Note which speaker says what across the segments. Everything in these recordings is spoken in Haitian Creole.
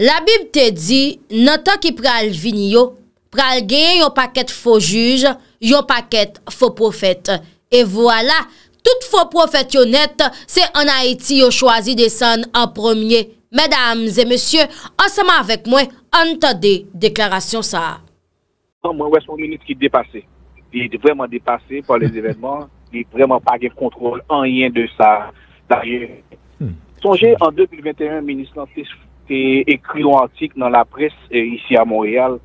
Speaker 1: La bib te di, nan ta ki pral vini yo, pral gen yon paket fo juj, yon paket fo profet. E voilà, tout fo profet yon net, se an Haiti yo chwazi de san an promye. Medams et monsieur, anseman avèk mwen, an ta de deklarasyon sa.
Speaker 2: An mwen wè son minit ki depase. Di vreman depase pa les evèdman, di vreman pa gen kontrol an yen de sa. Sonje an 2021, minis lansi sou, ekri ou antik nan la pres e, isi a Montréal,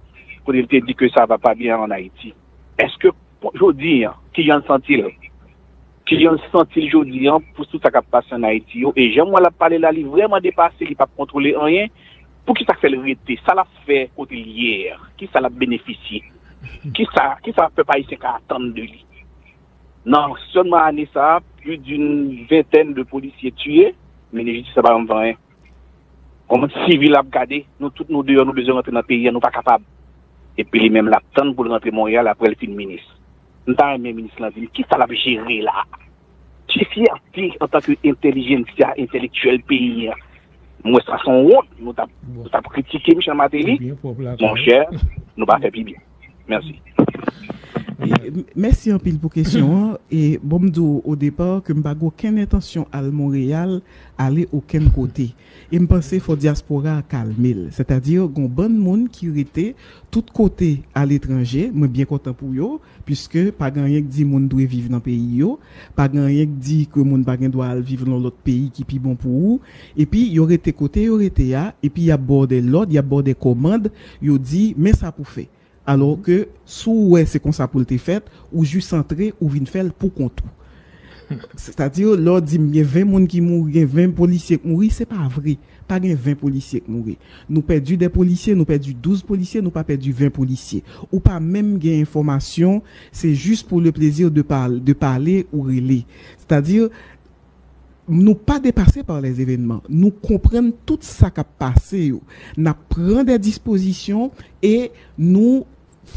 Speaker 2: kon evite di ke sa va pa bien an Haiti. Eske, bon, jodi, ki jan santi lè, ki jan santi lè jodi, pou sou sa kap pas an Haiti yo, e jèm wala pale la li vreman depase, li pa kontrole anyen, pou ki sa kselerite, sa la fe otelier, ki sa la beneficie, ki sa pe pa isen ka atan de li. Nan, son man ane sa, pi d'une venten de polisye tuye, meni jiti sa va anvenen. Kou mwen sivil ap gade, nou tout nou deyon nou bezon anpe nan peyi an, nou pa kapab. Epi li menm la, tan pou nanpe mon ya, la pou el fin menis. Nta en men menis lan zin, ki sa la pe jere la? Ki fiyan fi anta ki intelijensya, entelektuel peyi an? Mwen strason wot, nou tap kritike Michel Matéli? Mon chè, nou pa fe pi bi. Mersi.
Speaker 3: Euh, merci un pile pour question. Hein. et bon, au départ, que je aucune intention à Montréal, aller aucun côté. Et je pensais faut diaspora calmer. C'est-à-dire, qu'il y a un bon monde qui était tout côté à l'étranger. Je suis bien content pour eux puisque pas grand-chose qui dit que monde doit vivre dans le pays. Yo. Pas grand-chose qui dit que monde doit vivre dans l'autre pays qui est plus bon pour eux. Et puis, il y aurait été côté, il y été là. Et puis, il y a bordé l'autre, il y a bordé commande. Il dit, mais ça pour faire alors que sous ouais c'est comme ça pour le fait ou juste entrer ou faire pour compte c'est-à-dire lors dit il y a 20 personnes qui mourent, 20 policiers qui mourent, c'est pas vrai. Pas 20 policiers qui mourent. Nous perdu des policiers, nous perdu 12 policiers, nous pas perdu 20 policiers. Ou pas même gain information, c'est juste pour le plaisir de parler de parler ou relire C'est-à-dire nous pas dépassés par les événements, nous comprenons tout ça qui a passé, nous prenons des dispositions et nous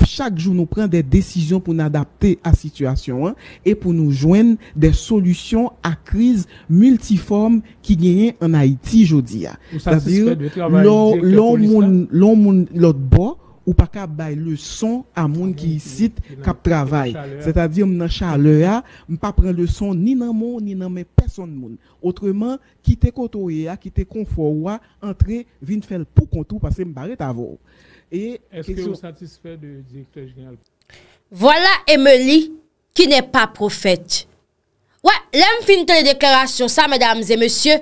Speaker 3: chaque jour nous prenons des décisions pour nous adapter à la situation hein, et pour nous joindre des solutions à crise multiforme qui gagne en Haïti aujourd'hui. Hein. C'est-à-dire, l'autre bord, ou pas qu'à le son à monde qui cite cap travail c'est-à-dire dans chaleur ne hein, pas prendre le son ni dans mon ni dans mes personne autrement quitter côté quitter confort entrer vinn faire pour contour parce que me barrer ta et Est-ce que vous
Speaker 2: satisfait du directeur général?
Speaker 3: Voilà Emily
Speaker 1: qui n'est pas prophète. Ouais, l'aime fin de déclaration ça, mesdames et messieurs.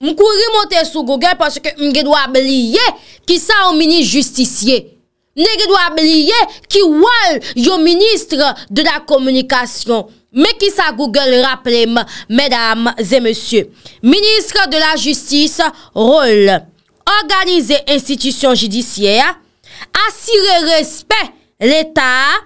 Speaker 1: M'couri monter sur Google parce que m'ge doit oublier qui ça au ministre justicier. M'ge doit oublier qui wal yo ministre de la communication. Mais qui ça Google rappelle, mesdames et messieurs. Ministre de la justice, rôle. Organiser institution judiciaire, Asire respet l'Etat,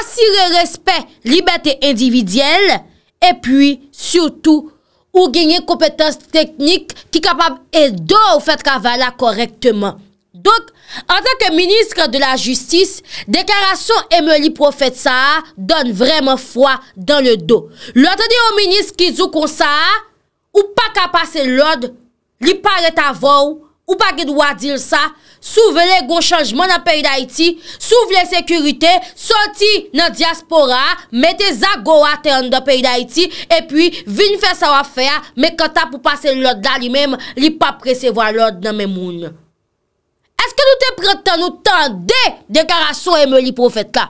Speaker 1: asire respet liberté individuelle, et puis, surtout, ou genye kompetans teknik ki kapab e do ou fet kavala korektman. Donc, en tant que ministre de la justice, Déclaration Émilie Prophète Saha donne vraiment foi dans le dos. L'autre dit au ministre Kizou Kon Saha, ou pa kapase l'ordre, li paret avou, Ou pa ge dwa dil sa, souve le gwo chanjman nan peyi da iti, souve le sekurite, soti nan diaspora, mette za gwo aten nan peyi da iti, epwi vin fè sa wafè, me kata pou pase lèd la li mèm, li pa presevwa lèd nan mè moun. Eske nou te preten nou tan de dekarasyon eme li pou fèt la?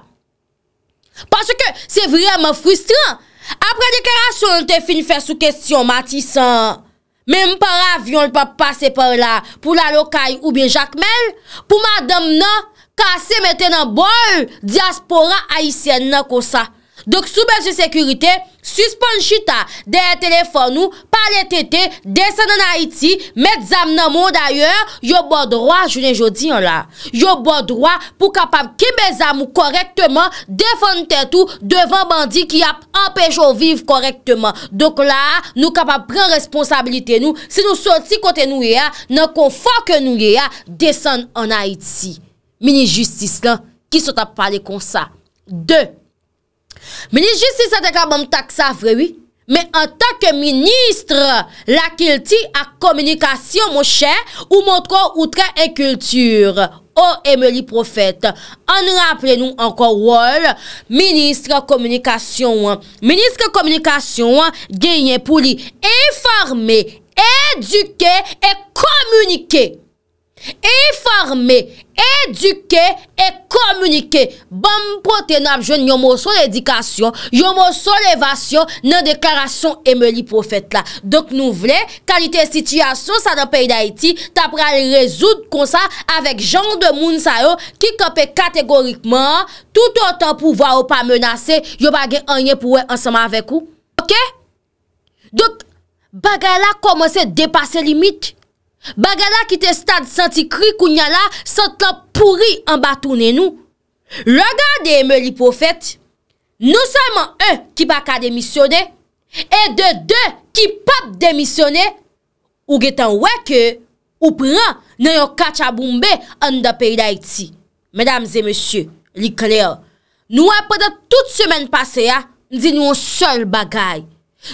Speaker 1: Paske se vreman frustran, apre dekarasyon nou te fin fè sou kestyon matisan. Men m para avyon l pa pase par la pou la lokay ou bin Jacquemelle, pou madame nan kase meten an bol diaspora aisyen nan kosa. Dok sou bezou sekurite, suspon chita, deye telefon nou, pale tete, desan nan Haiti, met zam nan mou daye, yo bo droa, jounen jodi yon la, yo bo droa pou kapab ki bezam nou korektman, defon tete ou devan bandi ki ap apèj ou viv korektman. Dok la, nou kapab pren responsabilite nou, se nou sorti kote nou ye a, nan kon fò ke nou ye a, desan nan Haiti. Mini justice lan, ki sot ap pale kon sa? 2. Ministre, jist si sa dekab an tak sa vrewi, me an tak ministre la kilti a komunikasyon moche ou moutro outre e kultur, o oh, emeli profet, an raple nou anko wol, ministre komunikasyon, ministre komunikasyon genye pou li eforme, eduke e komunike. Eforme, eduke, e komunike Bambote nabjwen yon monsol edikasyon Yon monsol evasyon nan deklarasyon emeli profet la Dok nou vle, kalite sityasyon sa nan peyi da iti Ta pre al rezout konsa avek jan de moun sa yo Ki ka pe kategorikman Tout an tan pou vwa ou pa menase Yo bagay anye pou we ansama avek ou Ok? Dok bagay la kome se depase limiti Bagay la ki te stade santi kri kou nye la, sante la pouri an batounen nou. Regarde e me li pou fèt, nou seman un ki baka demisyone, e de de ki pap demisyone, ou getan weke, ou pran nan yon kachaboumbe an da peyi da iti. Medam zè monsye, li kreo, nou apoda tout semen pase ya, di nou an sol bagay.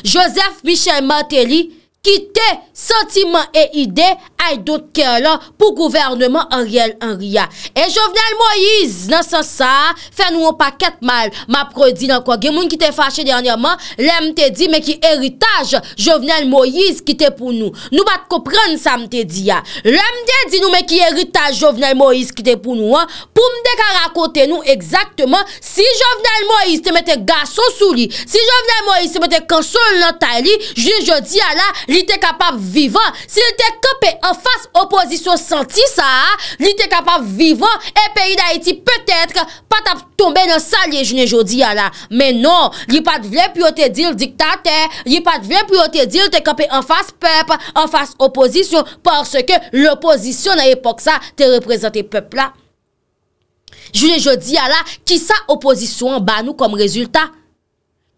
Speaker 1: Josef Michel Martelly, Ki te sa ti ma e ide ay do tke lan pou gouvernement an riyan. E jovenel Moïse nan san sa, fe nou an paket mal. Ma prodi nan kwa gemoun ki te fache denyaman, le mte di me ki eritage jovenel Moïse ki te pou nou. Nou bat kopren sa mte di ya. Le mte di nou me ki eritage jovenel Moïse ki te pou nou an, pou mde ka rakote nou exactement, si jovenel Moïse te mette gaso sou li, si jovenel Moïse te mette konsol nan ta li, jil je di ya la, li te kapab vivan, si li te kapen Fas opozisyon senti sa Li non, te kapap vivon E peyi da eti peutetre Patap tombe nan salye june jodi yala Menon li pat vle pyo te dil diktate Li pat vle pyo te dil Te kappe an fas pep An fas opozisyon Porske l'opozisyon na epok sa Te reprezenti pep la June jodi yala Ki sa opozisyon banou kom rezultat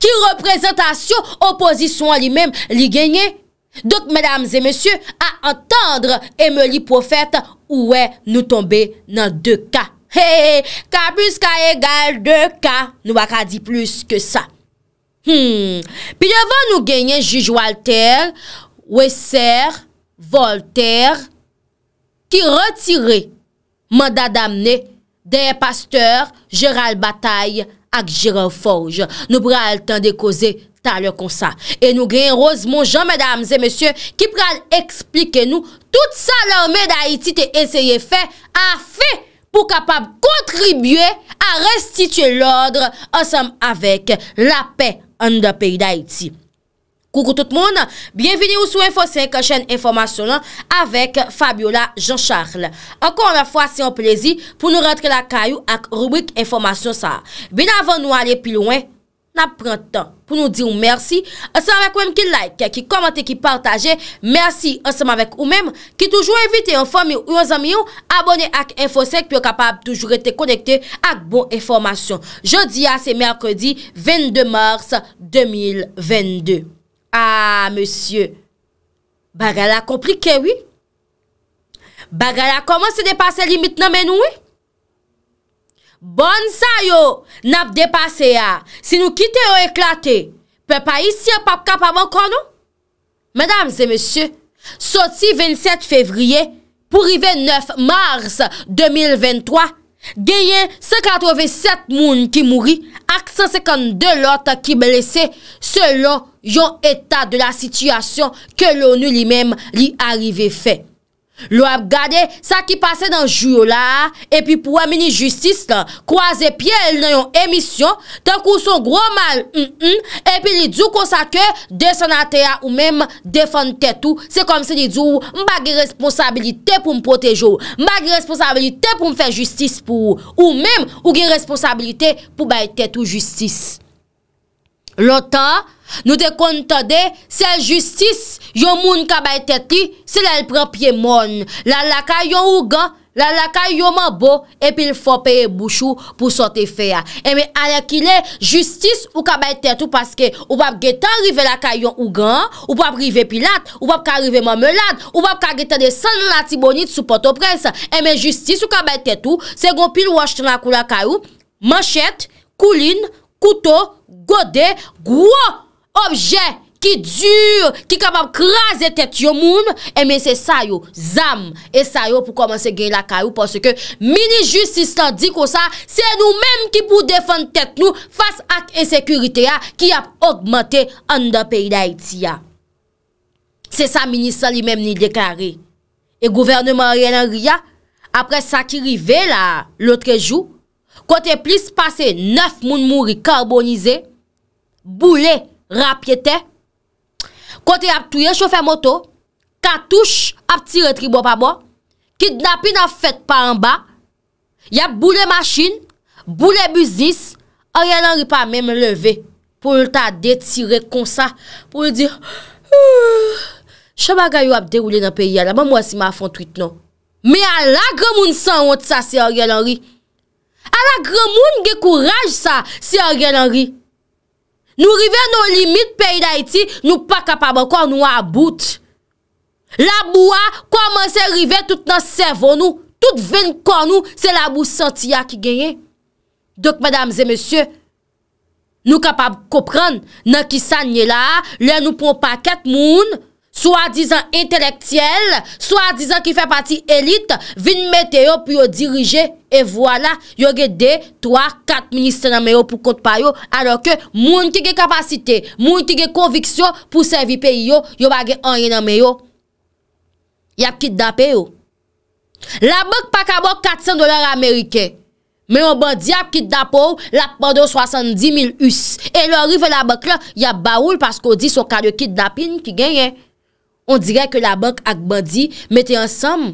Speaker 1: Ki reprezentasyon opozisyon li men Li genye Dok, mèdames et mèsyou, a antandre eme li pou fèt ou wè nou tombe nan 2K. Hey, K plus K égal 2K, nou wak a di plus ke sa. Hmm, pi devan nou genyen jujou alter, wè ser, Volter, ki retire manda damne den pasteur Gérald Bataille ak Gérald Fouge. Nou prè al tan de koze Fouge. Ta lè konsa. E nou gen roz moun jan, mèdames et mèsyè, ki pral explike nou, tout sa lè mèd Aïti te eseye fè, a fè pou kapab kontribüe a restitue l'ordre ansèm avèk la pè an nou da pèy d'Aïti. Koukou tout moun. Bienvenue sou Info 5, chèn informasyon lan avèk Fabiola Jean-Charles. Ankon la fwa, si an plèzi, pou nou rentre la kayou ak rubik informasyon sa. Bin avè nou alè pilouèn, Na prantan pou nou di ou mersi, ansem avèk ou mèm ki like, ki komante, ki partaje, mersi ansem avèk ou mèm ki toujou evite yon fami ou yon zami yon abone ak infosek pou yon kapap toujou rete konekte ak bon informasyon. Jodi a se mèrkodi 22 mars 2022. A, monsye, bagala komplike wè? Bagala koman se depase limit nan men wè? Bon sa yo, nap depase ya, si nou kite yo eklate, pe pa isye papkap avon kon nou? Madame se mesye, soti 27 fevriye, pou rive 9 mars 2023, genyen 187 moun ki mouri ak 152 lot ki blese selon yon etat de la sityasyon ke l'ONU li mem li arive fey. Lo ap gade, sa ki pase dan ju yo la, epi pou amini justice la, kwaze pie, el nan yon emisyon, tan kou son gro mal, mm, mm, epi li djou konsa ke, de sanate ya ou menm defan tetou, se kom se li djou, mba ge responsabilite pou m protejou, mba ge responsabilite pou m fe justice pou ou, ou menm ou ge responsabilite pou bay tetou justice. L'OTAN, Nou de kontade, se justice, yon moun kabay teti, se lè l'propie moun. La laka yon ougan, la laka yon mou bo, epil fò peye bouchou pou sote feya. Eme, alekile, justice, ou kabay tetu, paske, ou wap getan rive laka yon ougan, ou wap rive pilat, ou wap karive mou melad, ou wap kargetade san lati bonit sou poto prensa. Eme, justice, ou kabay tetu, se gompil wach tanakou laka yon, manchet, kulin, kouto, gode, goua. Objet ki dur, ki kapap kraze tet yo moun, eme eh se sayo, zam, e sayo pou komanse gen la kayou, pwoske mini justis nan di kwa sa, se nou menm ki pou defan tet nou, fas ak esekurite ya, ki ap augmante an dan peyi da iti ya. Se sa mini sali menm ni dekare, e gouvernement rien an ria, apre sa ki rive la, l'otre jou, kote plis pase nef moun mounri karbonize, boule karbonize, rapyete, kote ap touye choufe moto, katouche ap tire tribo pa bo, kidnapin ap fet pa anba, yap boule machine, boule buzis, oryèl anri pa mèm leve, pou l tade tire konsa, pou l di, chabagayou ap deroule nan pe yal, aban mwasi mwa fon trit non. Me alagre moun san wote sa, se oryèl anri. Alagre moun ge kouraj sa, se oryèl anri. Nou rive nou limit peyi da iti, nou pa kapab ankon nou about. La bou a komanse rive tout nan servon nou, tout ven kon nou, se la bou santi a ki genye. Dok madame ze monsye, nou kapab kopran, nan ki sanye la, le nou pon paket moun, So a dizan intelektiyel, so a dizan ki fè pati elit, vin metè yo pou yo dirije, e voilà, yo ge de, 3, 4 ministè nan me yo pou kont pa yo, alo ke moun ki ge kapasite, moun ki ge konviksyon pou sevi pe yo, yo bagè anye nan me yo. Yap ki dapè yo. La bèk pa kabò 400 dolar Amerike, men yo bandi yap ki dapò, lap pandò 70.000 us. E lò rive la bèk la, yap baoul paskò di so kade ki dapin ki genyen. On direk ke la bank ak bandi mette ansam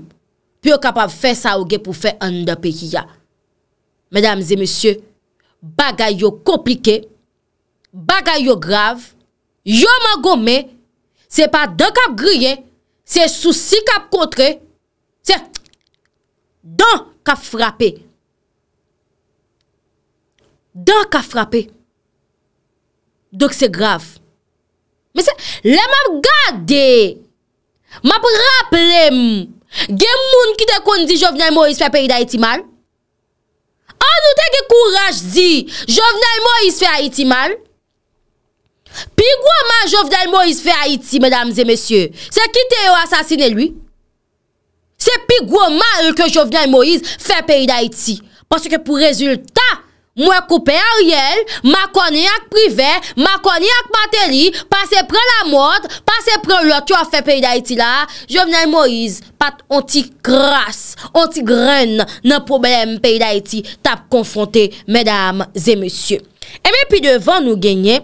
Speaker 1: Pyo kapav fe sa ouge pou fe an de pe ki ya Medamze, monsye Bagay yo komplike Bagay yo grav Yo man gome Se pa dan kap griye Se sou si kap kontre Se Dan kap frape Dan kap frape Donk se grav Le m ap gade M ap rap lem Gen moun ki te kon di Jovenel Moïse Fè peyi da iti mal An ah, nou te ge kouraj di Jovenel Moïse fè a iti mal Pi gwa man Jovenel Moïse fè a iti Se ki te yo asasine lui Se pi gwa man Elke Jovenel Moïse fè peyi da iti Paske pou rezultat Mwen koupe a riel, mwen koni ak prive, mwen koni ak materi, pase pre la mot, pase pre lò ki wafen peyi da iti la. Jovnen Moïse, pat on ti kras, on ti gren nan problem peyi da iti tap konfonte, mèdames et monsieurs. E mè pi devan nou genye,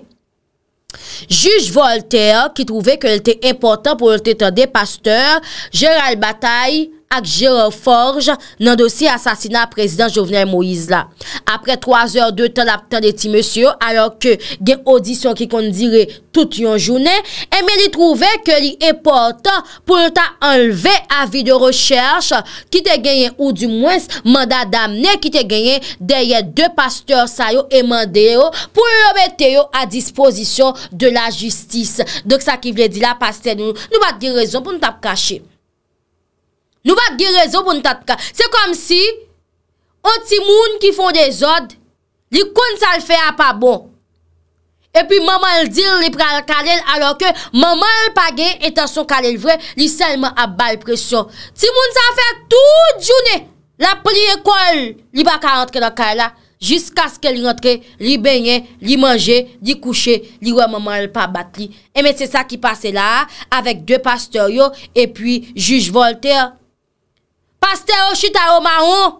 Speaker 1: Juge Voltaire, ki trouve ke lte important pou lte te depasteur, jera l bataille, ak Gérard Forge nan dosi asasina prezident Jovenel Moïse la. Apre 3h02 tan la tan de ti monsi yo, alor ke gen audisyon ki kon dire tout yon jounen, eh eme li trouve ke li e portan pou loutan enleve avi de recherche ki te genyen ou di mwens mandat damne, ki te genyen deye 2 pasteur sayo e mande yo pou yon bete yo a dispozisyon de la jistis. Dok sa ki vle di la pasteur, nou bat gen rezon pou nou tap kache. Nou bon. va gire zo pou n tat ka. Se kom si, o ti moun ki fon de zod, li kon sa l fe a pa bon. E pi maman l dir li pral karel, alo ke maman l page, etan son karel vre, li selman a bal presyon. Ti moun sa fe tout jouni, la pli ekol, li baka antre do kare la, jiska skè li antre, li bènyen, li manje, li kouche, li wè maman l pa bat li. E men se sa ki pase la, avek de pastor yo, e pi juj Voltaire, Pastè yo chita yo maron,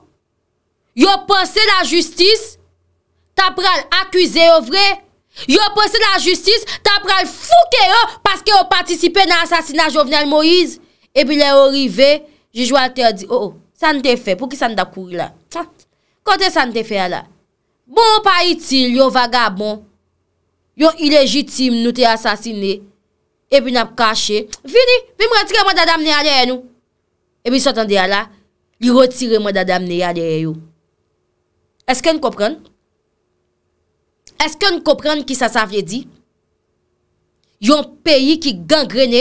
Speaker 1: yo pose la justis, ta pral akwize yo vre, yo pose la justis, ta pral fouke yo, paske yo patisipe nan asasinaj yo vnel Moïse. Ebi le yo rive, jejwa te di, oh oh, sa nte fe, pou ki sa nta kouri la? Kote sa nte fe ala? Bon pa itil yo vagabon, yo ilegitime nou te asasine, ebi nap kache, vini, vini mretike mwen dadam ni ale enou. E mi sotande ya la, li rotire mwen da dam ne ya deye yo. Esken kopren? Esken kopren ki sa sa vredi? Yo peyi ki gangrene,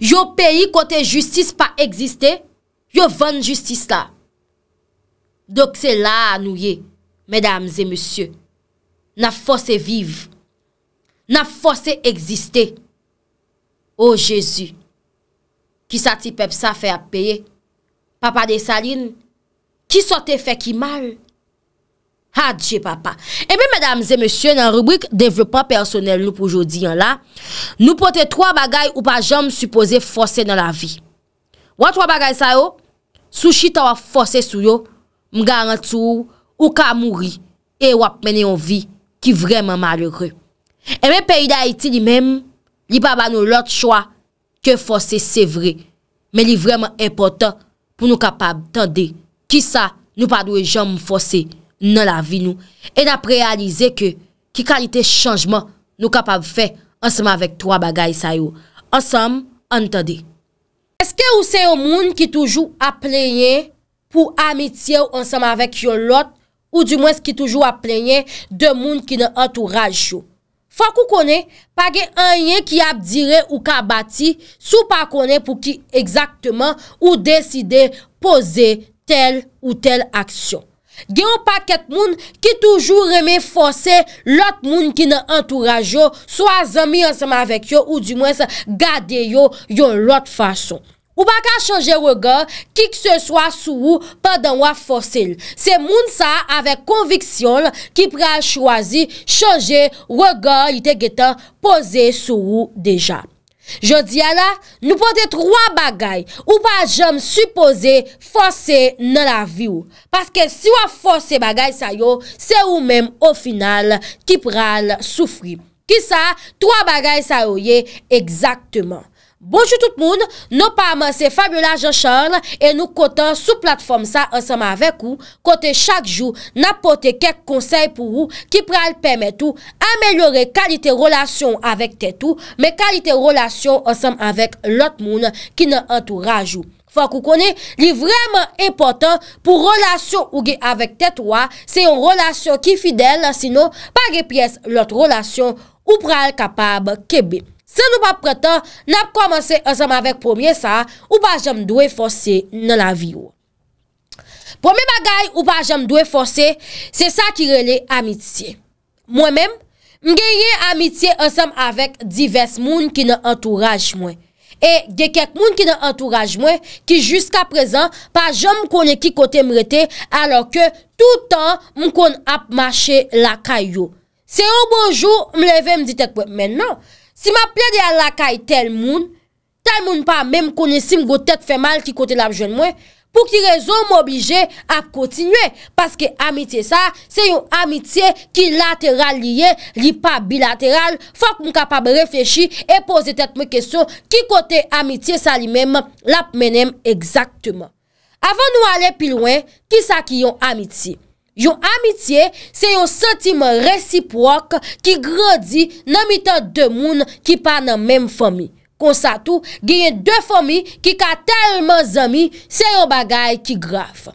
Speaker 1: yo peyi kote justice pa existe, yo vende justice la. Dok se la anouye, medams e monsye, na fose vive, na fose existe. O oh, Jezu, Ki sa ti pep sa fe ap peye? Papa de Saline? Ki sa te fe ki mal? Hadje papa! E eh mi, mesdames et messieurs, nan rubrik developant personnel nou pou jodi yon la, nou pote 3 bagay ou pa jom suppose fose nan la vi. Wan 3 bagay sa yo, sou chi ta wap fose sou yo, mga an tou ou ka mouri e wap mene yon vi ki vreman malere. E eh mi, peyi da Haiti li mem, li pa ba nou lot chwa Ke fose se vre, men li vreman impotant pou nou kapab tende ki sa nou padwe jom fose nan la vi nou. E na prealize ki kalite chanjman nou kapab fe ansam avèk 3 bagay sa yo. Ansam, antende. Eske ou se yo moun ki toujou aprenye pou amitye ou ansam avèk yo lot ou di mwen se ki toujou aprenye de moun ki nan entourage yo. Fwa kou kone, pa ge anye ki ap dire ou ka bati sou pa kone pou ki exactement ou deside pose tel ou tel aksyon. Ge an pa ket moun ki toujou reme fose lot moun ki nan entourage yo, so a zami ansama vek yo ou di mwese gade yo yo lot fason. Ou pa ka chanje waga ki k se swa sou ou pa dan wafose l. Se moun sa avek konviksyon ki pral chwazi chanje waga ite getan pose sou ou deja. Je di ala, nou pote 3 bagay ou pa jom suppose force nan la vi ou. Paske si wafose bagay sa yo, se ou menm ou final ki pral soufri. Ki sa, 3 bagay sa yo ye ekzaktman. Bonjou tout moun, nou pa man se Fabiola Jean Charles e nou kontan sou platform sa ansanman vek ou kote chak jou napote kek konsey pou ou ki pral pemet ou amelyore kalite relasyon avek tet ou me kalite relasyon ansanman vek lot moun ki nan antouraj ou. Fak ou kone, li vreman epotan pou relasyon ou ge avek tet ou a se yon relasyon ki fidel sino pa repyes lot relasyon ou pral kapab kebe. San nou pa pretan, nan ap komanse ansem avek pwemye sa, ou pa jom dwe fose nan la vi ou. Pwemye bagay ou pa jom dwe fose, se sa ki rele amitye. Mwen men, mgeye amitye ansem avek divers moun ki nan entourage mwen. E, dekek moun ki nan entourage mwen, ki jiska prezan, pa jom kone ki kote mwete, alo ke toutan mkone ap mache la kayo. Se ou bonjou, mleve mditek mwen men nan, Si ma ple de al lakay tel moun, tel moun pa mèm kone sim go tèt fè mal ki kote lap joun mwen, pou ki rezon mou oblije ap kontinwe. Paske amitye sa, se yon amitye ki lateral liye, li pa bilateral, fòk mou kapab reflechi e pose tèt mè kesyon ki kote amitye sa li mèm lap menèm eksaktèman. Avan nou ale pi lwen, ki sa ki yon amitye? Yon amitye, se yon sentime resipwak ki grodi nan mitan de moun ki pa nan men fomi. Konsatu, genyen de fomi ki ka telman zami, se yon bagay ki graf.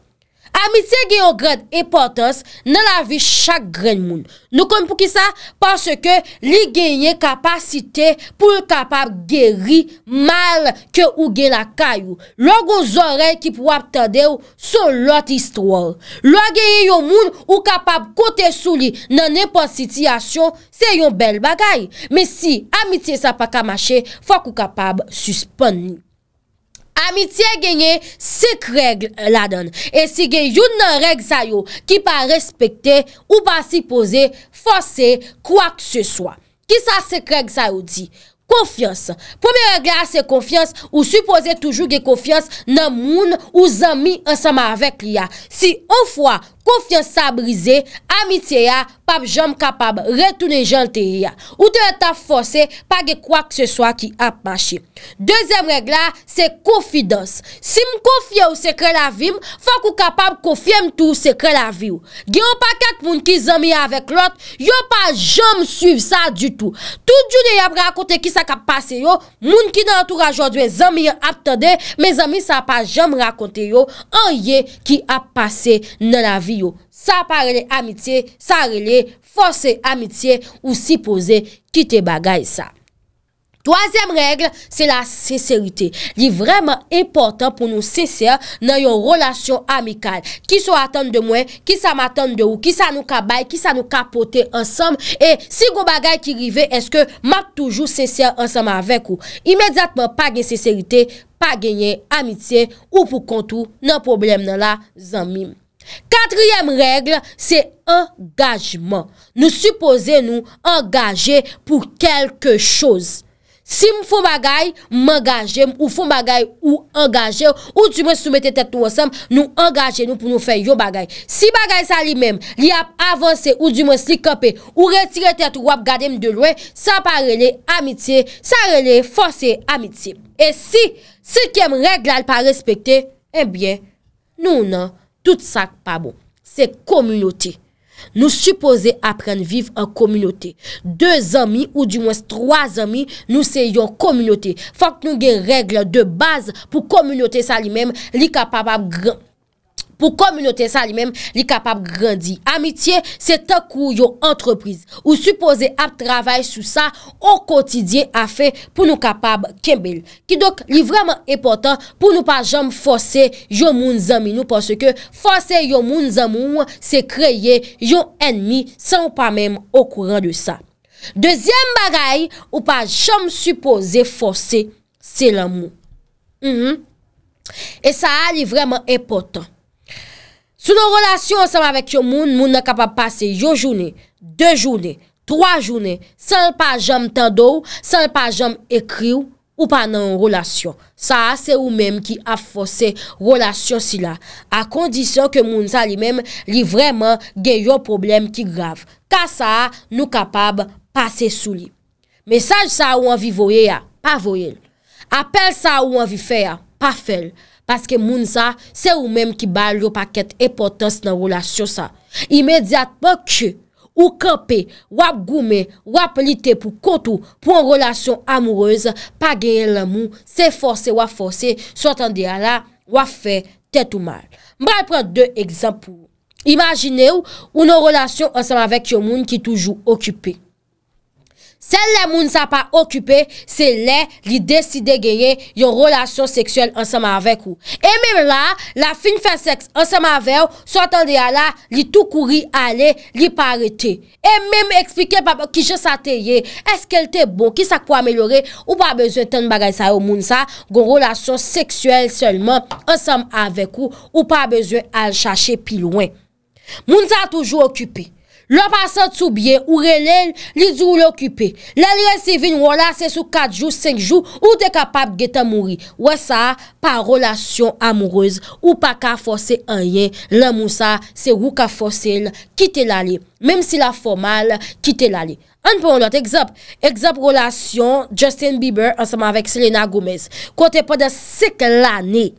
Speaker 1: Amitye gen yon gred e potens nan la vi chak gren moun. Nou kon pou ki sa? Pase ke li genye kapasite pou l kapab geri mal ke ou gen la kayou. Lo goun zorey ki pou ap tadew sou lot istor. Lo genye yon moun ou kapab kote sou li nan nepo sityasyon, se yon bel bagay. Men si amitye sa pa kamache, fok ou kapab suspon ni. Amitye genye, se kreg la don. E si gen yon nan reg sa yo, ki pa respekte ou pa sipoze, fose, kwa kse soa. Ki sa se kreg sa yo di? Konfians. Pome regla se konfians ou sipoze toujou ge konfians nan moun ou zami ansama avek li ya. Si ou fwa konfians, Koufyan sa brize, amitye ya, pap jom kapab retoune jante ya. Ou te etaf fose, pa ge kwa kse swa ki ap bashe. Dezem regla, se koufidans. Si m koufye ou sekre la vim, fok ou kapab koufye m tou sekre la vi ou. Ge ou pa kak moun ki zanmi ya avek lot, yo pa jom suive sa du tout. Tout jouni ya e ap rakote ki sa kap pase yo, moun ki nan an toura jodwe, zanmi ya ap tade, me zanmi sa pa jom rakote yo, anye ki ap pase nan la vi. yo. Sa pa rele amitye, sa rele, fose amitye ou si pose kite bagay sa. Toazem regle, se la seserite. Li vreman important pou nou seser nan yon relasyon amikal. Ki sou atan de mwen, ki sa matan de ou, ki sa nou kabay, ki sa nou kapote ansam, e si go bagay ki rive, eske mat toujou seser ansam avek ou. Imediatman pa gen seserite, pa genye amitye ou pou kontou nan problem nan la zanmime. Katriyem regl, se engajman Nou suppose nou engaje pou kelke chouz Si m foun bagay, m engaje ou foun bagay ou engaje ou di m soumete tetou wosem nou engaje nou pou nou fe yo bagay Si bagay sa li mem, li ap avanse ou di m slikope ou retire tetou wap gade m de lwe, sa pa rele amitye, sa rele fose amitye E si, si kem regl al pa respekte, e eh bie nou nan respekt Tout sak pa bon. Se komunote. Nou suppose apren viv an komunote. De zami ou di mwes 3 zami nou se yon komunote. Fak nou gen regle de baz pou komunote sa li men li kapaba gran. pou kominote sa li men li kapab grandi. Amitye, se takou yo antreprise, ou supose ap travay sou sa, ou kotidye a fe pou nou kapab kembel. Ki dok li vreman epotan, pou nou pa jom fose yo moun zaminou, pwase ke fose yo moun zaminou, se kreye yo enmi, san ou pa menm okouran de sa. Dezyen bagay, ou pa jom supose fose, se l'amou. Mm-hmm. E sa a li vreman epotan. Sou nou relasyon ansem avèk yo moun, moun an kapab pase yo jounè, de jounè, troa jounè, sel pa jom tendou, sel pa jom ekri ou pa nan yon relasyon. Sa a, se ou mèm ki afose relasyon si la. A kondisyon ke moun sa li mèm li vreman gen yon problem ki grav. Ka sa a, nou kapab pase sou li. Mesaj sa ou anvi voye ya, pa voye. Apele sa ou anvi fè ya, pa fèl. Baske moun sa, se ou menm ki bal yo paket epotans nan roulasyon sa. Imediat pa kye, ou kape, wap gume, wap lite pou kontou, pou an roulasyon amoureuse, pa genye l'amou, se force, wap force, sotan diya la, wap fe, te tou mal. Mwen pre de ekzampou, imajine ou, ou nan roulasyon ansan avèk yo moun ki toujou okype. Se lè mounsa pa okupè, se lè li deside geye yon rrelasyon seksuel ansem avek ou. E mèm la, la fin fè seks ansem avek ou, sou atan de ya la, li tou kouri ale, li pa arete. E mèm eksplike papa ki je sa teye, eske lte bon ki sa kwa amelore ou pa bezwen ten bagay sa yo mounsa gon rrelasyon seksuel selman ansem avek ou ou pa bezwen al chache pi louen. Mounsa toujou okupè. Lo pa sa tsu bye, ou re lè, li di ou lè okupè. Lè lè se vin wò la, se sou 4 jou, 5 jou, ou de kapap geta mouri. Wè sa, pa rrelasyon amoureuse, ou pa ka fòsè anye, lè moun sa, se wou ka fòsè lè, kite lè lè. Mèm si la fò mal, kite lè lè. An pou an lot, egzop, egzop rrelasyon Justin Bieber anseman vek Selena Gomez. Kote pa de sek l'anè,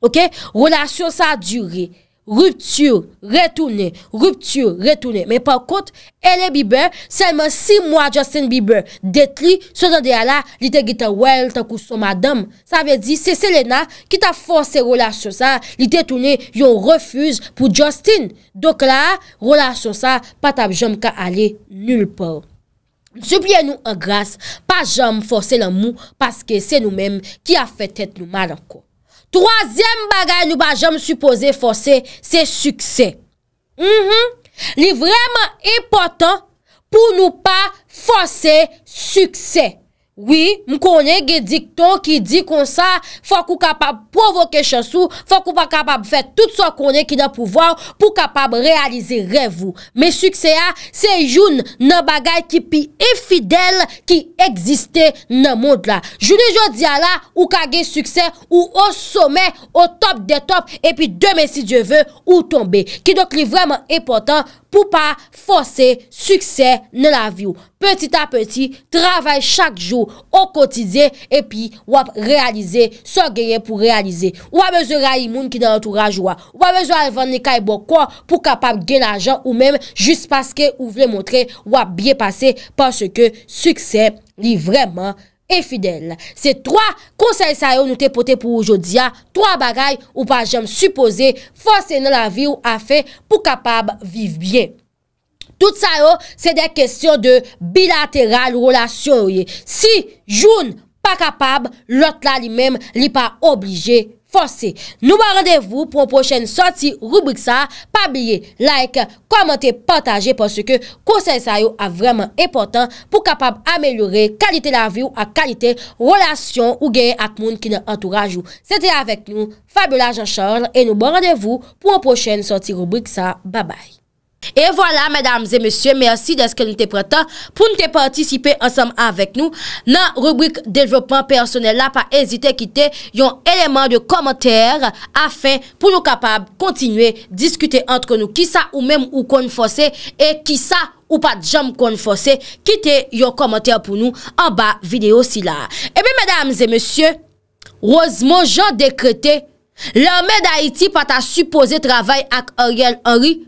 Speaker 1: ok, rrelasyon sa dure. Ruptu, retoune, ruptu, retoune. Men pa kont, ele bibe, semen si mwa Justin bibe detli, so dan deya la, li te gita wel, takou so madam. Sa ve di, se Selena ki ta fose rola sou sa, li te toune yon refuz pou Justin. Dok la, rola sou sa, patap jom ka ale, nul pou. Supye nou angras, pa jom fose la mou, paske se nou menm ki a fe tet nou mal anko. Troasyem bagay nou ba jom supose fose, se suksè. Mm-hmm. Li vreman impotant pou nou pa fose suksè. Oui, m konen gen dikton ki di kon sa Fak ou kapab provoke chansou Fak ou pa kapab fet tout so konen ki nan pouvaw Pou kapab realize revou Me sukse ya, se joun nan bagay ki pi efidel Ki egziste nan moun la Jouni joun e diya la, ou ka gen sukse Ou o somen, ou top de top E pi demen si dievè ou tombe Ki do kli vreman epotan Pou pa fose sukse nan la viw Peti ta peti, travay chak joun ou kotize epi wap realize son geye pou realize wap bezo ray imoun ki nan entourage wap wap bezo alvan ni kay bokwa pou kapab gen ajan ou men jist paske ou vle montre wap biye pase panse ke suksè li vreman e fidel se 3 konsey sayo nou te pote pou oujodia, 3 bagay ou pa jem suppose fosene la vi ou afe pou kapab viv bien Tout sa yo, se de kestyon de bilateral ou relasyon ou ye. Si joun pa kapab, lot la li mem li pa oblije fosye. Nou ba randevou pou an pochene soti rubrik sa, pabye, like, komente, pataje, porsi ke kousen sa yo a vreman epotan pou kapab amelure kalite la vi ou a kalite relasyon ou genye ak moun ki nan entouraj ou. Se te avek nou, Fabiola Jean Charles e nou ba randevou pou an pochene soti rubrik sa. Babay. Et voilà mesdames et messieurs Merci de ce que nous t'es prêtant Pour nous t'es participer ensemble avec nous Dans rubrique développement personnel La pas hésiter quitter yon élément de commentaire Afin pour nous capables Continuer discuter entre nous Qui ça ou même ou kon fosé Et qui ça ou pas de jam kon fosé Quitter yon commentaire pour nous En bas vidéo si la Et puis mesdames et messieurs Rosemont Jean décreté Le médaille ti pat a supposé Travail ak Ariel Henry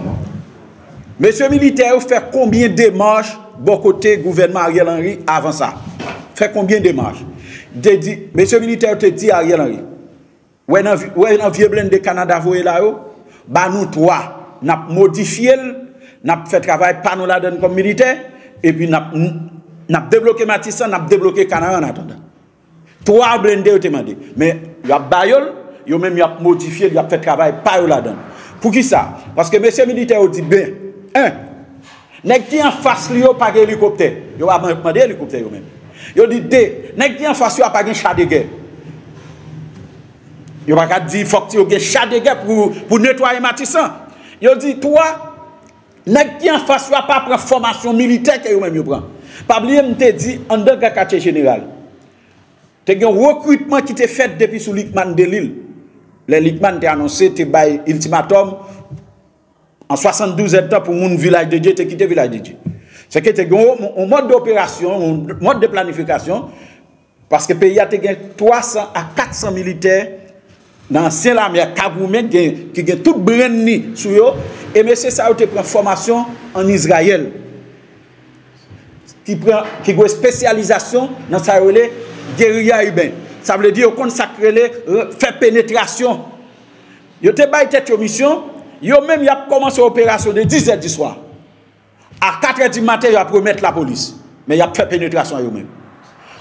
Speaker 4: Mesye milite ou fè koumbyen demanj bo kote gouvernement Ariel Henry avan sa. Fè koumbyen demanj. Mesye milite ou te di Ariel Henry, wè nan vie blende Kanada vwe la yo, ba nou twa, nap modifiye l, nap fè travay pa nou la den kom milite, epi nap nap deblokè Matissa, nap deblokè Kanada an atonda. Twa blende ou te mandi, men yon bayol, yon men yon modifiye l, yon fè travay pa nou la den. Pou ki sa? Paske mesye milite ou di ben, 1. Nèk di yon fasil yo pa ge helikopter. Yo wap mande helikopter yo men. Yo di 2. Nèk di yon fasil yo pa ge chadege. Yo wap ka di fok ti yo ge chadege pou netwari matisan. Yo di 3. Nèk di yon fasil yo pa preformasyon militek yo men yo bran. Pabliye mte di, andan kakache general. Te gen rekrutman ki te fet depi sou likman delil. Le likman te anonse te bay ultimatom... an 72 etan pou moun vilaj de dje te kite vilaj de dje. Se ke te gen ou moun mod de operasyon, moun mod de planifikasyon, paske pe ya te gen 300 a 400 militer nan sien lam ya kagoumen ki gen tout brenni sou yo, e mese sa ou te pren formasyon an Izrayel. Ki gwe spesyalizasyon nan sa ou le geria iben. Sa vle di yo konsakre le fe penetrasyon. Yo te baye tet yo misyon, Yo même, a commencé l'opération de 10h du soir. À 4h du matin, y a la police. Mais y a fait pénétration à eux même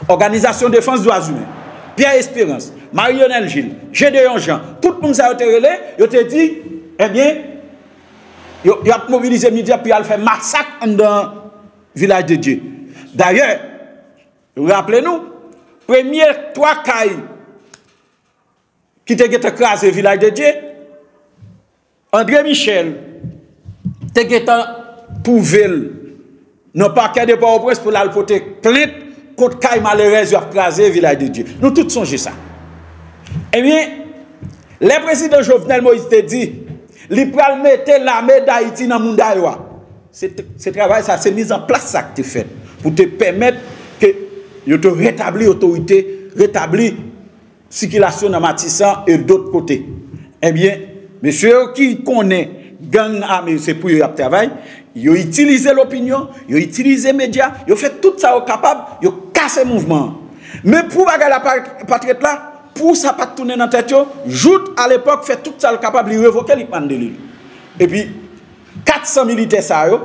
Speaker 4: Organisation défense droits humains. Pierre Espérance, Marionel Gilles, Gédéon Jean, tout le monde été relé, ils ont dit, eh bien, ils ont mobilisé médias puis ils ont fait massacre dans le village de Dieu. D'ailleurs, rappelez-nous, premiers trois cailles qui ont été dans le village de Dieu, Andre Michel te getan pouvel nan pa kade pa opres pou lal pote klip kont kay malerez yo ap klaze vilay de diyo. Nou tout sonje sa. Emyen, eh le prezident Jovenel Moïse te di, li pralme te lame da iti nan moun da ywa. Se travay sa se mizan plas sa ki te fen pou te pemet ke yo te retabli otorite, retabli sikilasyon nan Matissa e dote pote. Emyen, eh Mese yo ki kone gen ame se pou yo ap travay, yo itilize l'opinyon, yo itilize media, yo fe tout sa yo kapab, yo kase mouvment. Me pou baga la patret la, pou sa pat toune nan tete yo, jout al epok fe tout sa yo kapab li revoke li pandelil. E pi, 400 milite sa yo,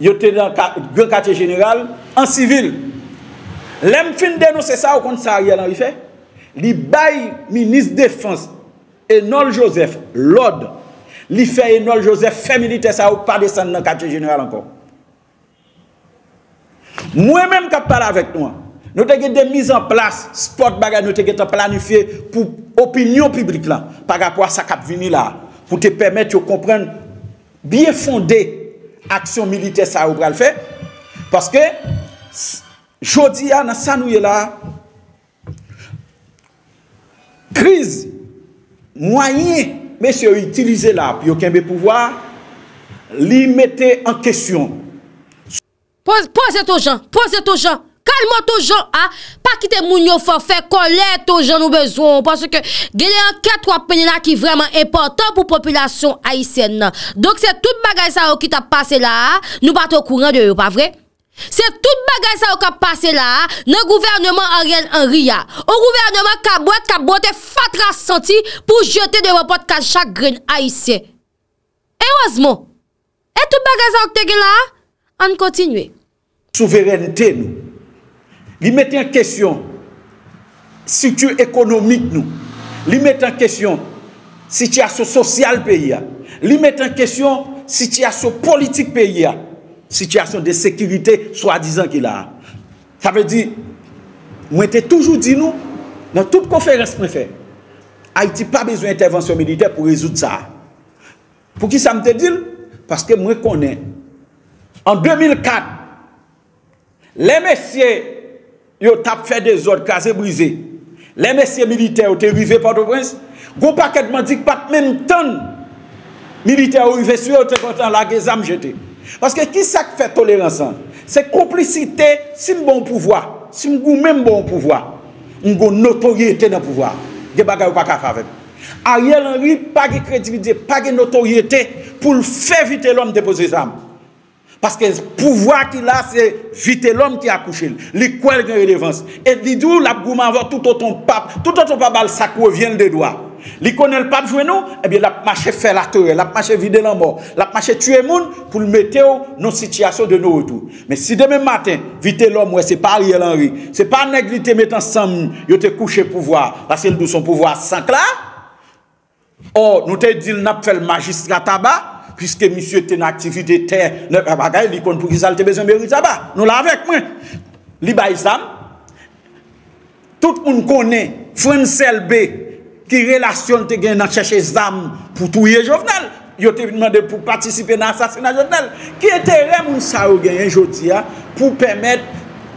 Speaker 4: yo te dan gwen kate general, an sivil. Lem fin deno se sa yo konti sa a ria nan rife, li bayi minis defans, Enol Josef, lode Li fe enol Josef, fe milite sa ou Pa desan nan kapjen jeneral ankon Mwen men kap pale avek nou Nou te ge de mizan plas Sport bagay nou te ge te planifiye Pou opinyon publik lan Par apwa sa kap vini la Pou te pemet yo kompren Biye fondé Aksyon milite sa ou bral fe Paske Jodi ya nan san ou ye la Kriz Mwenye mesye yo itilize la pi yo kembe pouwa li mette an kesyon.
Speaker 1: Pose tou jan, pose tou jan, kalman tou jan ha, pa ki te moun yo fò fè kolè tou jan nou bezon. Pòsè ke gèlè an ket wapène la ki vreman important pou populasyon haïsè nan. Dok se tout bagay sa wò ki ta pase la, nou patè ou kouran de yo, pa vre? Se tout bagay sa ou ka pase la Nan gouvernement a rien an ria Ou gouvernement ka bote, ka bote Fatra santi pou jete de repote Ka chakren a isye E ozmo E tout bagay sa ou te gen la An kontinue Souverenite nou
Speaker 4: Li mette an kesyon Situ ekonomik nou Li mette an kesyon Siti aso sosyal peyi ya Li mette an kesyon Siti aso politik peyi ya Sityasyon de sekirite swa dizan ki la. Sa ve di, mwen te toujou di nou, nan tout konferens prefe. Haiti pa bezwen intervensyon milite pou rezout sa. Pou ki sa mte dil? Paske mwen konen. An 2004, le mesye yo tap fe de zot kaze brize, le mesye milite yo te rive pato prens, gwo paketman dik pat men ton milite yo rive su yo te kontan la ge zam jete. Paske ki sak fè toleransan Se komplicite sim bon pouvoi Sim gou men bon pouvoi Un gou notoryete nan pouvoi De bagay ou pa kakave Ariel Henry pa ge kredivide, pa ge notoryete Poul fè vite l'om te pose zame Paske pouvoi ki la Se vite l'om te akouche Li kou el gen redevans Et didou la pou gouman vò tout o ton pap Tout o ton pap al sakwe vien de doa Li konen l'pap jouen nou, ebi la p'mache fè la tere, la p'mache vide l'anbo, la p'mache tue moun pou l'mete ou nou sityasyon de nou ou tou. Men si demen matin, vide l'anbo, se pa rye l'anri, se pa negli te met an san moun, yo te kouche pou vwa, la se l'dou son pou vwa sank la, or nou te dil nap fè l'majist gata ba, piske misye ten aktivite ten, ne bagay li kon pou gizal te bezon, me rizaba, nou la avek mwen. Li ba islam, tout moun konen, fwen sel be, ki relasyon te gen nan chèche zam pou touye jovnel yo te binmande pou patisipe nan sasina jovnel ki e tereb moun sa yo gen yon jodi ya pou pèmèd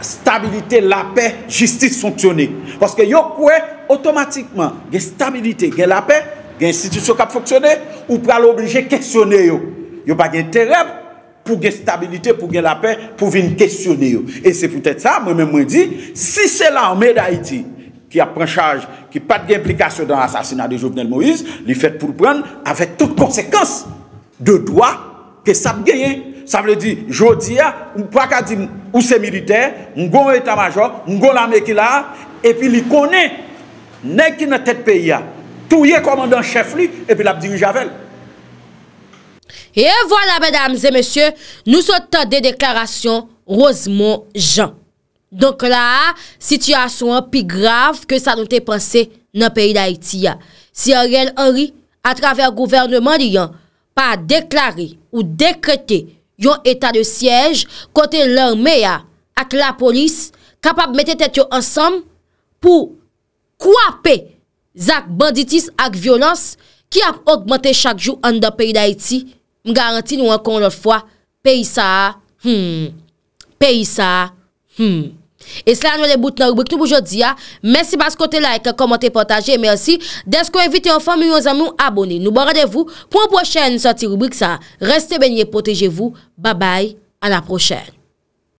Speaker 4: stabilite la pè, jistis fonksyonik paske yo kwe otomatikman gen stabilite gen la pè gen sitisyon kap fonksyonik ou pral oblije kèsyonè yo yo pa gen tereb pou gen stabilite pou gen la pè, pou vin kèsyonè yo e se foutèt sa, mwen mwen mwen di si se lan mè da iti ki ap prechage, ki pat ge implikasyon dan asasina de Jovenel Moïse, li fet pou pran avè tout konsekans de doa ke sap geyen. Sa vle di, jodi ya, ou pakadim ou se militer, mgon Eta Majok, mgon la Mekila, epi li konen, nekine tet peya, touye komandan chef li, epi la diri Javel.
Speaker 1: Et voilà, mesdames et messieurs, nou sou ta de deklarasyon Rosemont Jean. Donk la, sityasyon an pi grav ke sa nou te pense nan peyi da iti ya. Si a riel an ri, a travèr gouvernement diyan, pa deklari ou dekrete yon etat de sièj, kote lèrme ya ak la polis, kapap mette tèt yo ansam pou kwape zak banditis ak violans ki ap augmente chak jou an dan peyi da iti, m garanti nou an kon lòt fwa, peyi sa a, hmmm, peyi sa a, hmmm, E slan nou le bout nan rubrik nou pou jodi ya Mersi basko te like, komante, potaje Mersi desko evite yon fami yon zanmou abone Nou ban radevou Kwan pochene soti rubrik sa Reste benye, potejevou Babay, anaprochene